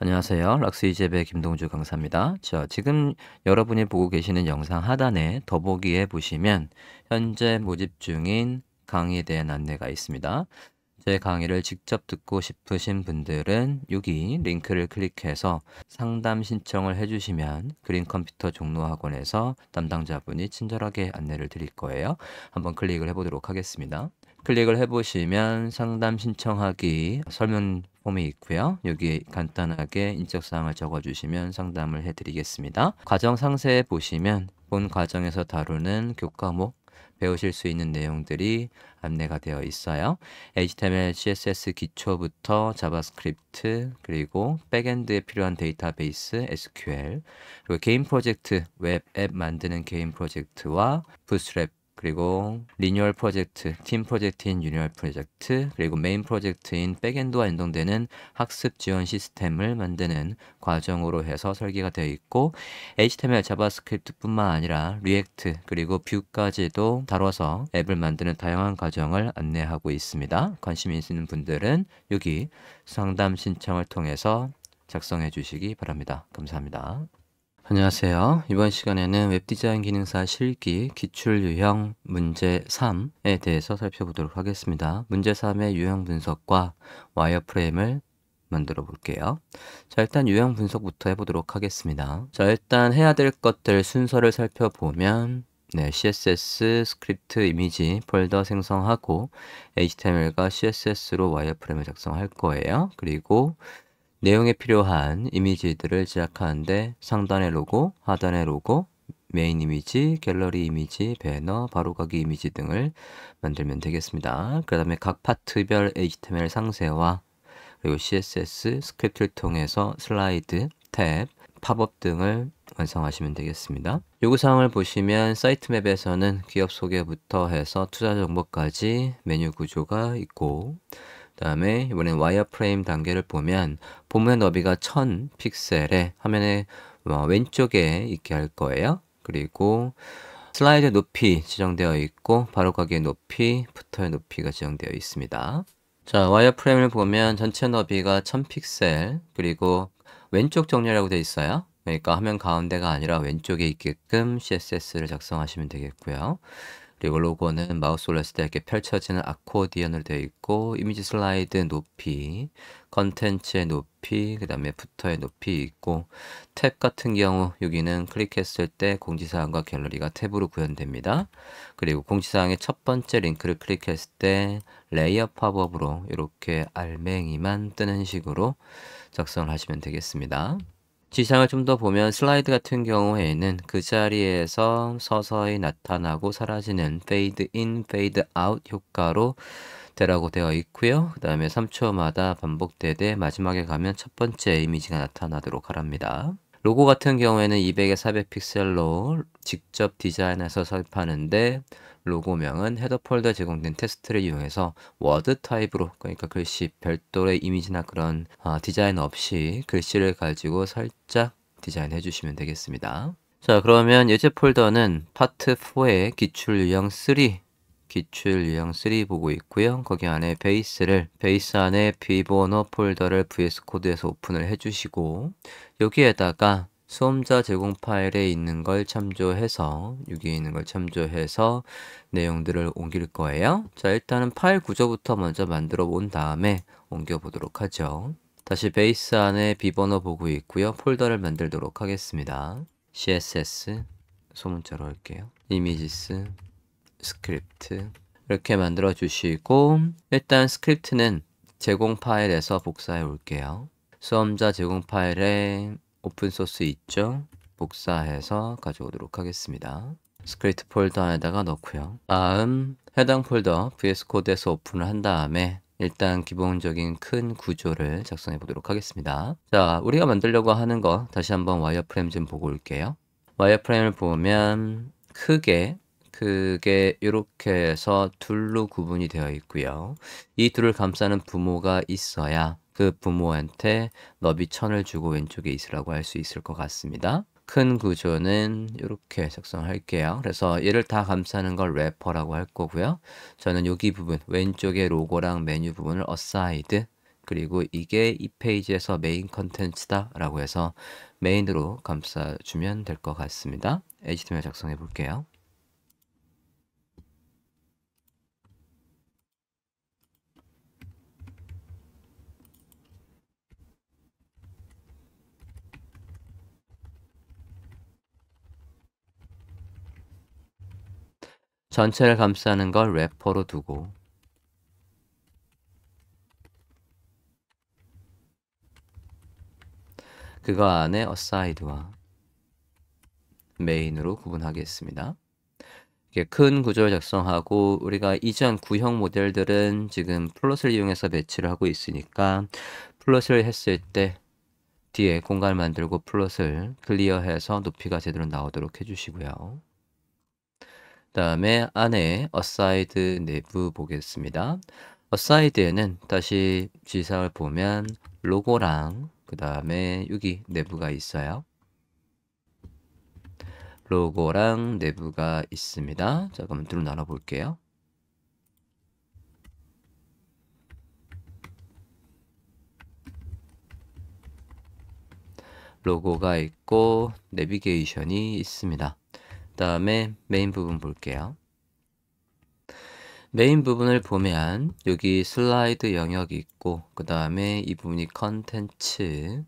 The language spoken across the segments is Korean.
안녕하세요. 락스이재배 김동주 강사입니다. 저 지금 여러분이 보고 계시는 영상 하단에 더보기에 보시면 현재 모집 중인 강의에 대한 안내가 있습니다. 제 강의를 직접 듣고 싶으신 분들은 여기 링크를 클릭해서 상담 신청을 해주시면 그린 컴퓨터 종로학원에서 담당자분이 친절하게 안내를 드릴 거예요. 한번 클릭을 해보도록 하겠습니다. 클릭을 해보시면 상담 신청하기 설명 폼이 있고요. 여기에 간단하게 인적 사항을 적어주시면 상담을 해드리겠습니다. 과정 상세에 보시면 본 과정에서 다루는 교과목 배우실 수 있는 내용들이 안내가 되어 있어요. HTML, CSS 기초부터 자바스크립트, 그리고 백엔드에 필요한 데이터베이스, SQL, 그리고 개인 프로젝트, 웹 앱 만드는 개인 프로젝트와 부스트랩 그리고 리뉴얼 프로젝트, 팀 프로젝트인 유니얼 프로젝트, 그리고 메인 프로젝트인 백엔드와 연동되는 학습 지원 시스템을 만드는 과정으로 해서 설계가 되어 있고 HTML, 자바스크립트뿐만 아니라 리액트 그리고 뷰까지도 다뤄서 앱을 만드는 다양한 과정을 안내하고 있습니다. 관심 있는 분들은 여기 상담 신청을 통해서 작성해 주시기 바랍니다. 감사합니다. 안녕하세요. 이번 시간에는 웹디자인 기능사 실기 기출 유형 문제 3에 대해서 살펴보도록 하겠습니다. 문제 3의 유형 분석과 와이어프레임을 만들어 볼게요. 자, 일단 유형 분석부터 해보도록 하겠습니다. 자, 일단 해야 될 것들 순서를 살펴보면 네, CSS 스크립트 이미지 폴더 생성하고 HTML과 CSS로 와이어프레임을 작성할 거예요. 그리고 내용에 필요한 이미지들을 제작하는데 상단의 로고, 하단의 로고, 메인 이미지, 갤러리 이미지, 배너, 바로가기 이미지 등을 만들면 되겠습니다. 그 다음에 각 파트별 HTML 상세와 그리고 CSS 스크립트를 통해서 슬라이드, 탭, 팝업 등을 완성하시면 되겠습니다. 요구사항을 보시면 사이트맵에서는 기업 소개부터 해서 투자 정보까지 메뉴 구조가 있고 다음에 이번엔 와이어프레임 단계를 보면 본문의 너비가 1000 픽셀에 화면의 어, 왼쪽에 있게 할 거예요. 그리고 슬라이드 높이 지정되어 있고 바로가기의 높이, 부터의 높이가 지정되어 있습니다. 자, 와이어프레임을 보면 전체 너비가 1000픽셀 그리고 왼쪽 정렬이라고 되어 있어요. 그러니까 화면 가운데가 아니라 왼쪽에 있게끔 CSS를 작성하시면 되겠고요. 그리고 로고는 마우스 올렸을 때 이렇게 펼쳐지는 아코디언을 되어 있고 이미지 슬라이드 높이, 컨텐츠의 높이, 그 다음에 부터의 높이 있고 탭 같은 경우 여기는 클릭했을 때 공지사항과 갤러리가 탭으로 구현됩니다. 그리고 공지사항의 첫 번째 링크를 클릭했을 때 레이어 팝업으로 이렇게 알맹이만 뜨는 식으로 작성을 하시면 되겠습니다. 지상을 좀 더 보면 슬라이드 같은 경우에는 그 자리에서 서서히 나타나고 사라지는 fade in, fade out 효과로 되라고 되어 있고요. 그 다음에 3초마다 반복되되 마지막에 가면 첫 번째 이미지가 나타나도록 하랍니다. 로고 같은 경우에는 200에 400 픽셀로 직접 디자인해서 설입하는데 로고명은 헤더 폴더에 제공된 테스트를 이용해서 워드 타입으로 그러니까 글씨 별도의 이미지나 그런 아, 디자인 없이 글씨를 가지고 살짝 디자인해 주시면 되겠습니다. 자 그러면 예제 폴더는 파트 4의 기출 유형 3 기출 유형 3 보고 있고요. 거기 안에 베이스를 베이스 안에 비보너 폴더를 VS 코드에서 오픈을 해주시고 여기에다가 수험자 제공 파일에 있는 걸 참조해서 여기 있는 걸 참조해서 내용들을 옮길 거예요. 자 일단은 파일 구조부터 먼저 만들어 본 다음에 옮겨 보도록 하죠. 다시 베이스 안에 비번호 보고 있고요. 폴더를 만들도록 하겠습니다. css 소문자로 할게요. 이미지스 스크립트 이렇게 만들어 주시고 일단 스크립트는 제공 파일에서 복사해 올게요. 수험자 제공 파일에 오픈소스 있죠? 복사해서 가져오도록 하겠습니다. 스크립트 폴더 안에다가 넣고요. 다음 해당 폴더 VS 코드에서 오픈을 한 다음에 일단 기본적인 큰 구조를 작성해 보도록 하겠습니다. 자, 우리가 만들려고 하는 거 다시 한번 와이어프레임 좀 보고 올게요. 와이어프레임을 보면 크게 크게 이렇게 해서 둘로 구분이 되어 있고요. 이 둘을 감싸는 부모가 있어야 그 부모한테 너비 천을 주고 왼쪽에 있으라고 할 수 있을 것 같습니다. 큰 구조는 이렇게 작성할게요. 그래서 얘를 다 감싸는 걸 래퍼라고 할 거고요. 저는 여기 부분 왼쪽에 로고랑 메뉴 부분을 어사이드 그리고 이게 이 페이지에서 메인 컨텐츠다 라고 해서 메인으로 감싸주면 될 것 같습니다. HTML 작성해 볼게요. 전체를 감싸는 걸 래퍼로 두고 그거 안에 어사이드와 메인으로 구분하겠습니다. 큰 구조를 작성하고 우리가 이전 구형 모델들은 지금 플롯을 이용해서 배치를 하고 있으니까 플롯을 했을 때 뒤에 공간 을 만들고 플롯을 클리어해서 높이가 제대로 나오도록 해주시고요. 다음에 안에 aside 내부 보겠습니다. aside에는 다시 지상을 보면 로고랑 그 다음에 여기 내부가 있어요. 로고랑 내부가 있습니다. 자, 그럼 둘로 나눠볼게요. 로고가 있고 내비게이션이 있습니다. 다음에 메인 부분 볼게요. 메인 부분을 보면 여기 슬라이드 영역이 있고 그 다음에 이 부분이 컨텐츠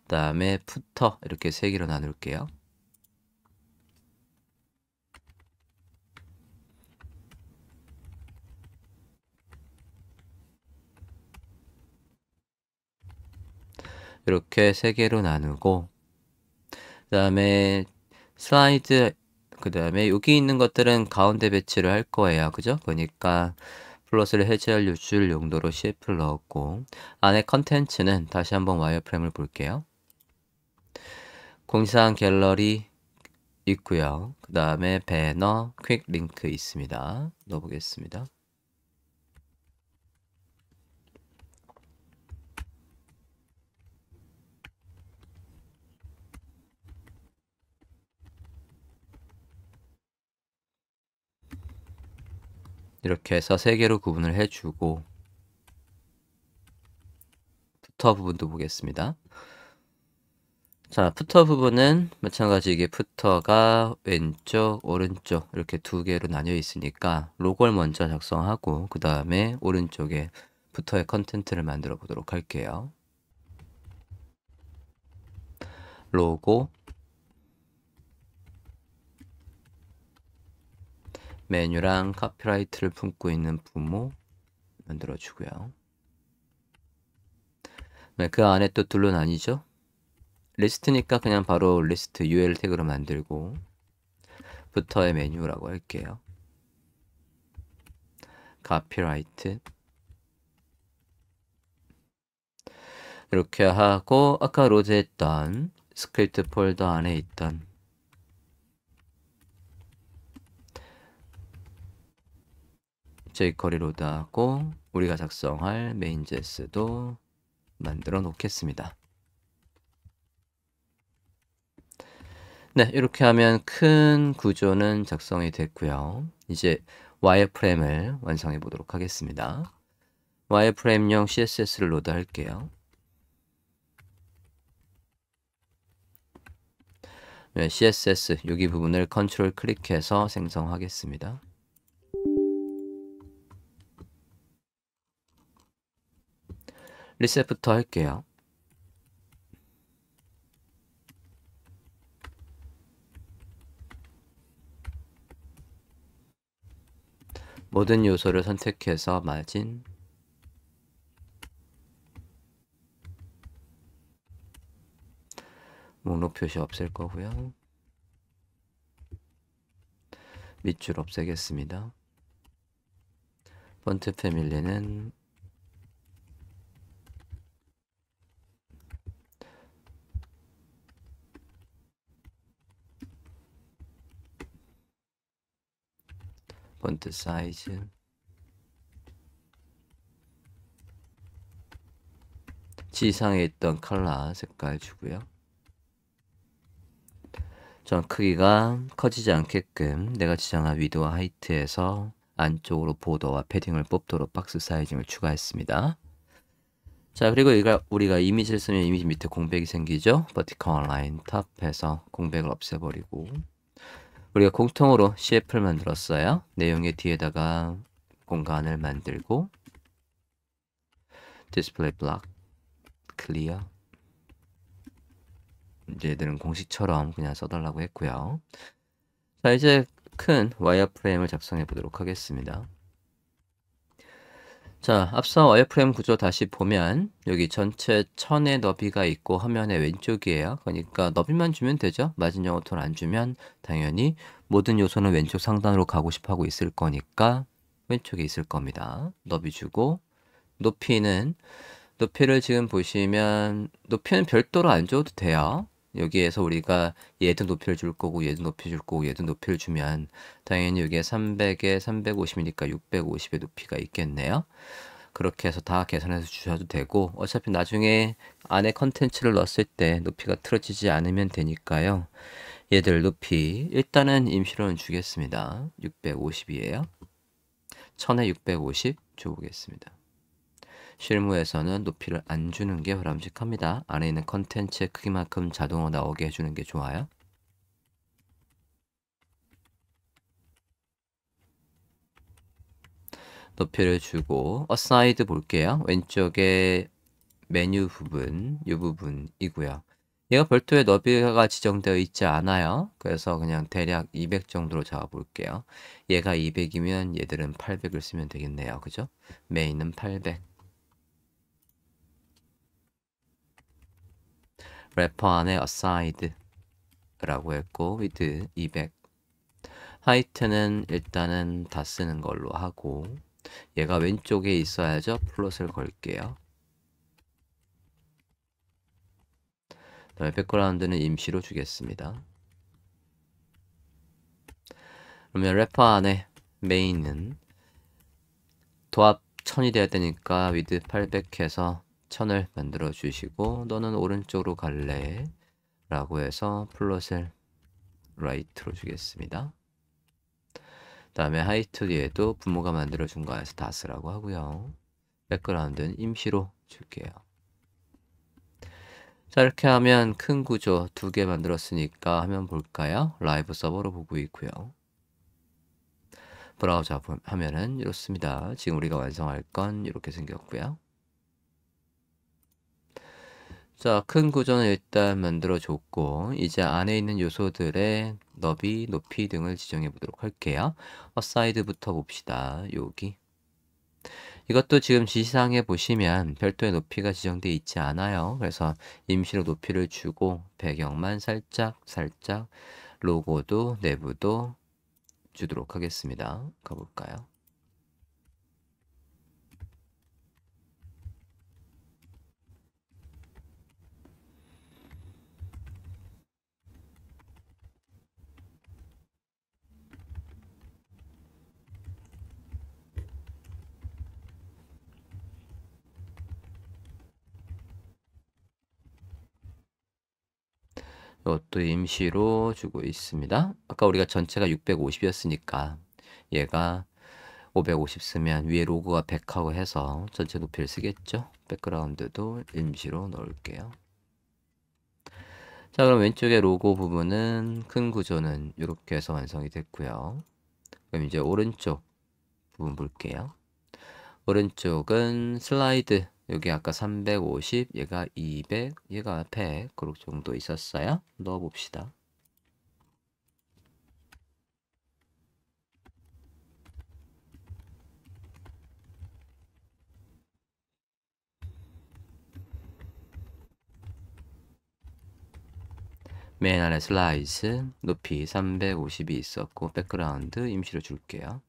그 다음에 푸터 이렇게 세 개로 나눌게요. 이렇게 세 개로 나누고 그 다음에 슬라이드 그 다음에 여기 있는 것들은 가운데 배치를 할 거예요. 그죠? 그러니까 플러스를 해제할 유출 용도로 CF를 넣었고 안에 컨텐츠는 다시 한번 와이어프레임을 볼게요. 공지사항 갤러리 있고요. 그 다음에 배너, 퀵 링크 있습니다. 넣어보겠습니다. 이렇게 해서 세 개로 구분을 해주고 푸터 부분도 보겠습니다. 자, 푸터 부분은 마찬가지 이게 푸터가 왼쪽, 오른쪽 이렇게 두 개로 나뉘어 있으니까 로고를 먼저 작성하고 그 다음에 오른쪽에 푸터의 컨텐트를 만들어 보도록 할게요. 로고 메뉴랑 카피라이트를 품고 있는 부모 만들어주고요. 네, 그 안에 또 둘로 나뉘죠. 리스트니까 그냥 바로 리스트 UL 태그로 만들고 부터의 메뉴라고 할게요. 카피라이트 이렇게 하고 아까 로드 했던 스크립트 폴더 안에 있던 제이커리 로드하고 우리가 작성할 메인 i 스도 만들어 놓겠습니다. 네, 이렇게 하면 큰 구조는 작성이 됐고요. 이제 와이어프레임을 완성해 보도록 하겠습니다. 와이어프레임용 CSS를 로드할게요. 네, CSS 여기 부분을 컨트롤 클릭해서 생성하겠습니다. 리셋부터 할게요. 모든 요소를 선택해서 마진 목록 표시 없앨 거고요. 밑줄 없애겠습니다. 펀트 패밀리는 폰트 사이즈 지상에 있던 컬러 색깔 주고요. 전 크기가 커지지 않게끔 내가 지정한 위드와 하이트에서 안쪽으로 보더와 패딩을 뽑도록 박스 사이징을 추가했습니다. 자 그리고 우리가 이미지를 쓰면 이미지 밑에 공백이 생기죠? 버티컬 라인 탑에서 공백을 없애버리고 우리가 공통으로 CF를 만들었어요. 내용의 뒤에다가 공간을 만들고 display block clear 이제 얘들은 공식처럼 그냥 써달라고 했고요. 자 이제 큰 와이어프레임을 작성해 보도록 하겠습니다. 자, 앞서 와이어프레임 구조 다시 보면 여기 전체 천의 너비가 있고 화면의 왼쪽이에요. 그러니까 너비만 주면 되죠. 마진영어 톤 안 주면 당연히 모든 요소는 왼쪽 상단으로 가고 싶어 하고 있을 거니까 왼쪽에 있을 겁니다. 너비 주고 높이는 높이를 지금 보시면 높이는 별도로 안 줘도 돼요. 여기에서 우리가 얘도 높이를 줄 거고 얘도 높이 줄 거고 얘도 높이를 주면 당연히 여기에 300에 350이니까 650의 높이가 있겠네요. 그렇게 해서 다 계산해서 주셔도 되고 어차피 나중에 안에 컨텐츠를 넣었을 때 높이가 틀어지지 않으면 되니까요. 얘들 높이 일단은 임시로는 주겠습니다. 650이에요. 1000에 650 줘보겠습니다. 실무에서는 높이를 안 주는 게 바람직합니다. 안에 있는 컨텐츠의 크기만큼 자동으로 나오게 해주는 게 좋아요. 높이를 주고 어사이드 볼게요. 왼쪽에 메뉴 부분, 이 부분이고요. 얘가 별도의 너비가 지정되어 있지 않아요. 그래서 그냥 대략 200 정도로 잡아볼게요. 얘가 200이면 얘들은 800을 쓰면 되겠네요. 그죠? 메인은 800. 래퍼 안에 aside라고 했고 with 200 하이트는 일단은 다 쓰는 걸로 하고 얘가 왼쪽에 있어야죠. 플롯을 걸게요. 다음에 백그라운드는 임시로 주겠습니다. 그러면 래퍼 안에 메인은 도합 1000이 돼야 되니까 위드 800 해서 천을 만들어 주시고 너는 오른쪽으로 갈래 라고 해서 플롯을 라이트로 주겠습니다. 다음에 하이트 뒤에도 부모가 만들어 준 거에서 다스라고 하고요. 백그라운드는 임시로 줄게요. 자 이렇게 하면 큰 구조 두 개 만들었으니까 화면 볼까요? 라이브 서버로 보고 있고요. 브라우저 화면은 이렇습니다. 지금 우리가 완성할 건 이렇게 생겼고요. 자, 큰 구조는 일단 만들어줬고 이제 안에 있는 요소들의 너비, 높이 등을 지정해 보도록 할게요. 어사이드부터 봅시다. 여기. 이것도 지금 지시상에 보시면 별도의 높이가 지정되어 있지 않아요. 그래서 임시로 높이를 주고 배경만 살짝 살짝 로고도 내부도 주도록 하겠습니다. 가볼까요? 이것도 임시로 주고 있습니다. 아까 우리가 전체가 650이었으니까 얘가 550 쓰면 위에 로고가 100하고 해서 전체 높이를 쓰겠죠. 백그라운드도 임시로 넣을게요. 자 그럼 왼쪽에 로고 부분은 큰 구조는 이렇게 해서 완성이 됐고요. 그럼 이제 오른쪽 부분 볼게요. 오른쪽은 슬라이드 여기 아까 350, 얘가 200, 얘가 100 그룹 정도 있었어요. 넣어봅시다. 맨 아래 슬라이스 높이 350이 있었고 백그라운드 임시로 줄게요.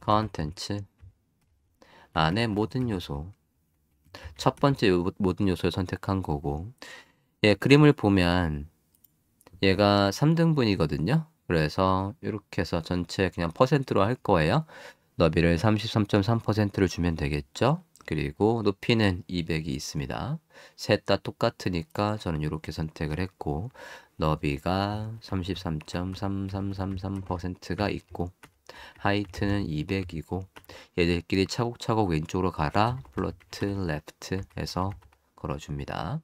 컨텐츠 안의 모든 요소 첫 번째 모든 요소를 선택한 거고 예 그림을 보면 얘가 3등분이거든요 그래서 이렇게 해서 전체 그냥 퍼센트로 할 거예요 너비를 33.3%를 주면 되겠죠 그리고 높이는 200이 있습니다 셋 다 똑같으니까 저는 이렇게 선택을 했고 너비가 33.3333%가 있고 하이트는 200이고 얘들끼리 차곡차곡 왼쪽으로 가라 플러트 레프트에서 걸어줍니다.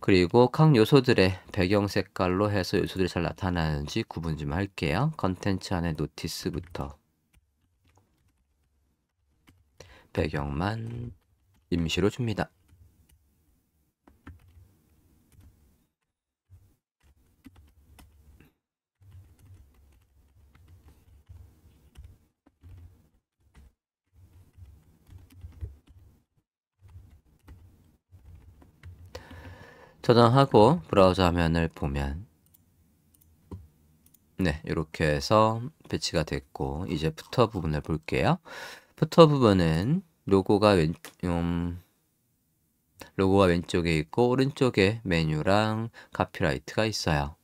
그리고 각 요소들의 배경 색깔로 해서 요소들이 잘 나타나는지 구분 좀 할게요. 컨텐츠 안에 노티스부터 배경만 임시로 줍니다. 저장하고 브라우저 화면을 보면 네 이렇게 해서 배치가 됐고 이제 푸터 부분을 볼게요 푸터 부분은 로고가 왼, 음, 로고가 왼쪽에 있고 오른쪽에 메뉴랑 카피라이트가 있어요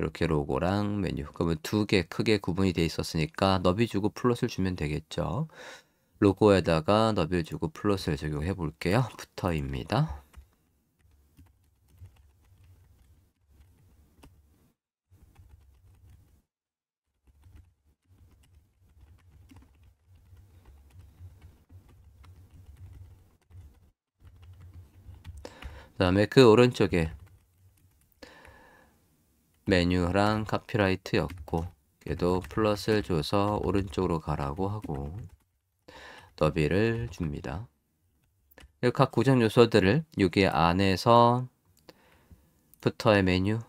이렇게 로고랑 메뉴 그러면 두 개 크게 구분이 되어 있었으니까 너비 주고 플롯을 주면 되겠죠 로고에다가 너비를 주고 플롯을 적용해 볼게요 부터입니다 다음에 그 오른쪽에 메뉴랑 카피라이트였고 얘도 플러스를 줘서 오른쪽으로 가라고 하고 더비를 줍니다. 각구정 요소들을 여기 안에서 부터의 메뉴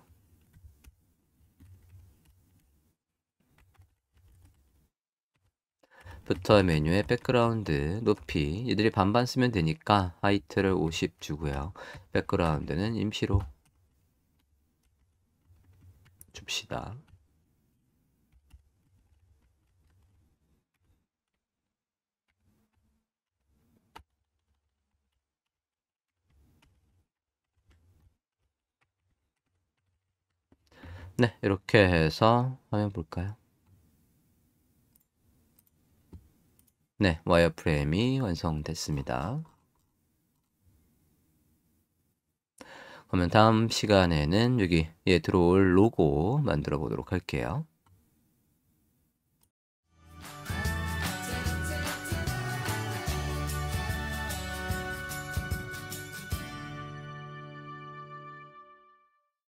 부터 메뉴에 백그라운드 높이 이들이 반반 쓰면 되니까 하이트를 50 주고요 백그라운드는 임시로 줍시다 네 이렇게 해서 화면 볼까요 네, 와이어프레임이 완성됐습니다. 그러면 다음 시간에는 여기 들어올 로고 만들어 보도록 할게요.